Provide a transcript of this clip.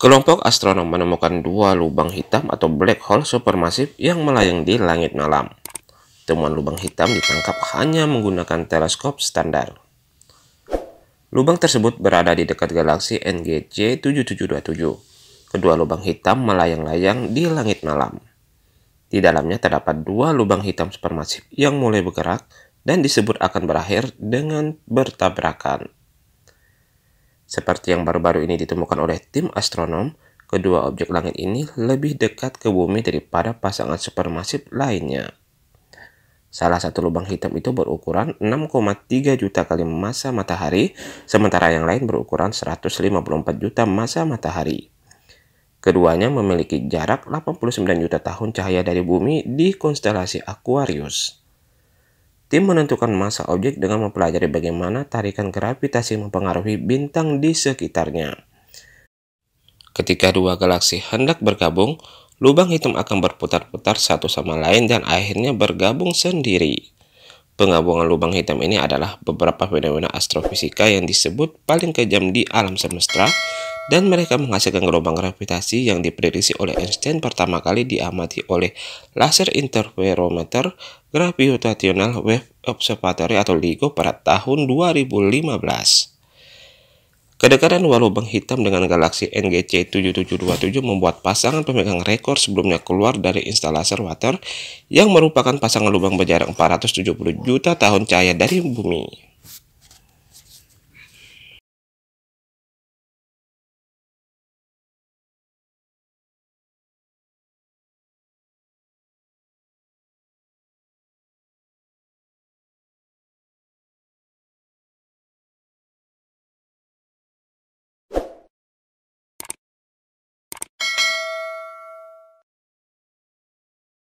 Kelompok astronom menemukan dua lubang hitam atau black hole supermasif yang melayang di langit malam. Temuan lubang hitam ditangkap hanya menggunakan teleskop standar. Lubang tersebut berada di dekat galaksi NGC 7727. Kedua lubang hitam melayang-layang di langit malam. Di dalamnya terdapat dua lubang hitam supermasif yang mulai bergerak dan disebut akan berakhir dengan bertabrakan. Seperti yang baru-baru ini ditemukan oleh tim astronom, kedua objek langit ini lebih dekat ke bumi daripada pasangan supermasif lainnya. Salah satu lubang hitam itu berukuran 6,3 juta kali masa matahari, sementara yang lain berukuran 154 juta masa matahari. Keduanya memiliki jarak 89 juta tahun cahaya dari bumi di konstelasi Aquarius. Tim menentukan masa objek dengan mempelajari bagaimana tarikan gravitasi mempengaruhi bintang di sekitarnya. Ketika dua galaksi hendak bergabung, lubang hitam akan berputar-putar satu sama lain dan akhirnya bergabung sendiri. Penggabungan lubang hitam ini adalah beberapa fenomena astrofisika yang disebut paling kejam di alam semesta dan mereka menghasilkan gelombang gravitasi yang diprediksi oleh Einstein pertama kali diamati oleh laser interferometer Gravitational Wave Observatory atau LIGO pada tahun 2015. Kedekatan dua lubang hitam dengan galaksi NGC 7727 membuat pasangan pemegang rekor sebelumnya keluar dari instalasi water yang merupakan pasangan lubang berjarak 470 juta tahun cahaya dari bumi.